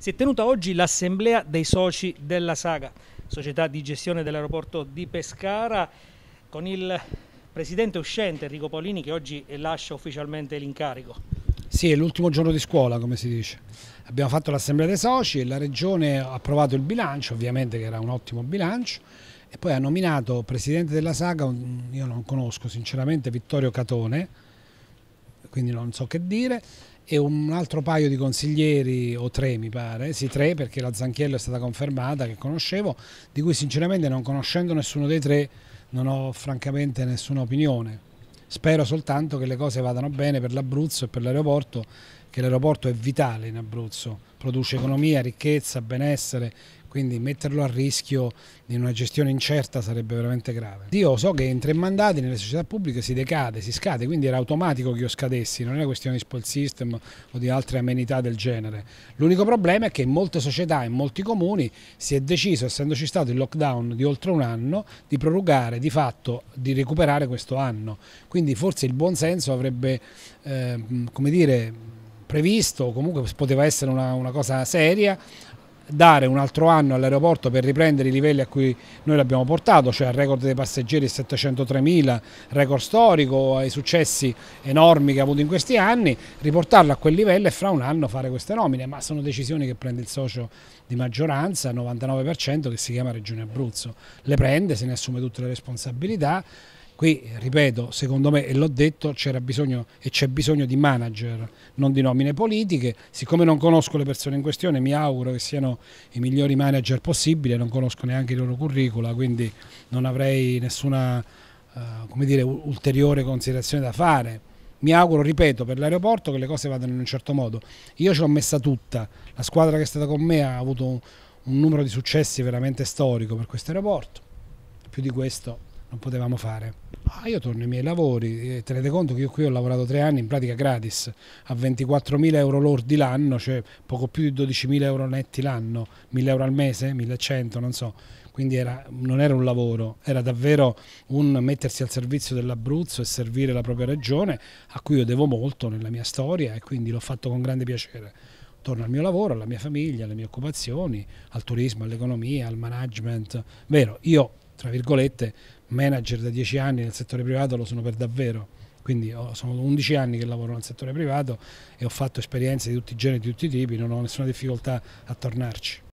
si è tenuta oggi l'assemblea dei soci della Saga, società di gestione dell'aeroporto di Pescara, con il presidente uscente Enrico Polini che oggi lascia ufficialmente l'incarico. Sì, è l'ultimo giorno di scuola, come si dice. Abbiamo fatto l'assemblea dei soci e la regione ha approvato il bilancio, ovviamente che era un ottimo bilancio, e poi ha nominato presidente della saga, io non conosco sinceramente, Vittorio Catone, quindi non so che dire, e un altro paio di consiglieri, o tre mi pare, sì tre perché la Zanchiello è stata confermata, che conoscevo, di cui sinceramente non conoscendo nessuno dei tre non ho francamente nessuna opinione. Spero soltanto che le cose vadano bene per l'Abruzzo e per l'aeroporto, che l'aeroporto è vitale in Abruzzo, produce economia, ricchezza, benessere quindi metterlo a rischio in una gestione incerta sarebbe veramente grave. Io so che in tre mandati nelle società pubbliche si decade, si scade, quindi era automatico che io scadessi, non è una questione di spoil system o di altre amenità del genere. L'unico problema è che in molte società, in molti comuni, si è deciso, essendoci stato il lockdown di oltre un anno, di prorogare, di fatto, di recuperare questo anno. Quindi forse il buonsenso avrebbe, eh, come dire, previsto, comunque poteva essere una, una cosa seria, dare un altro anno all'aeroporto per riprendere i livelli a cui noi l'abbiamo portato, cioè al record dei passeggeri 703.000, record storico, ai successi enormi che ha avuto in questi anni, riportarlo a quel livello e fra un anno fare queste nomine, ma sono decisioni che prende il socio di maggioranza, 99% che si chiama Regione Abruzzo, le prende, se ne assume tutte le responsabilità. Qui, ripeto, secondo me, e l'ho detto, c'era bisogno e c'è bisogno di manager, non di nomine politiche. Siccome non conosco le persone in questione, mi auguro che siano i migliori manager possibili non conosco neanche i loro curricula, quindi non avrei nessuna eh, dire, ulteriore considerazione da fare mi auguro, ripeto, per l'aeroporto che le cose vadano in un certo modo. Io ce l'ho messa tutta, la squadra che è stata con me ha avuto un, un numero di successi veramente storico per questo aeroporto, più di questo non potevamo fare. Ah, io torno ai miei lavori, tenete conto che io qui ho lavorato tre anni in pratica gratis, a 24.000 euro lordi l'anno, cioè poco più di 12.000 euro netti l'anno, 1.000 euro al mese, 1.100, non so. Quindi era, non era un lavoro, era davvero un mettersi al servizio dell'Abruzzo e servire la propria regione, a cui io devo molto nella mia storia e quindi l'ho fatto con grande piacere torno al mio lavoro, alla mia famiglia, alle mie occupazioni, al turismo, all'economia, al management. Vero, io tra virgolette, manager da 10 anni nel settore privato lo sono per davvero. Quindi oh, sono 11 anni che lavoro nel settore privato e ho fatto esperienze di tutti i generi, di tutti i tipi, non ho nessuna difficoltà a tornarci.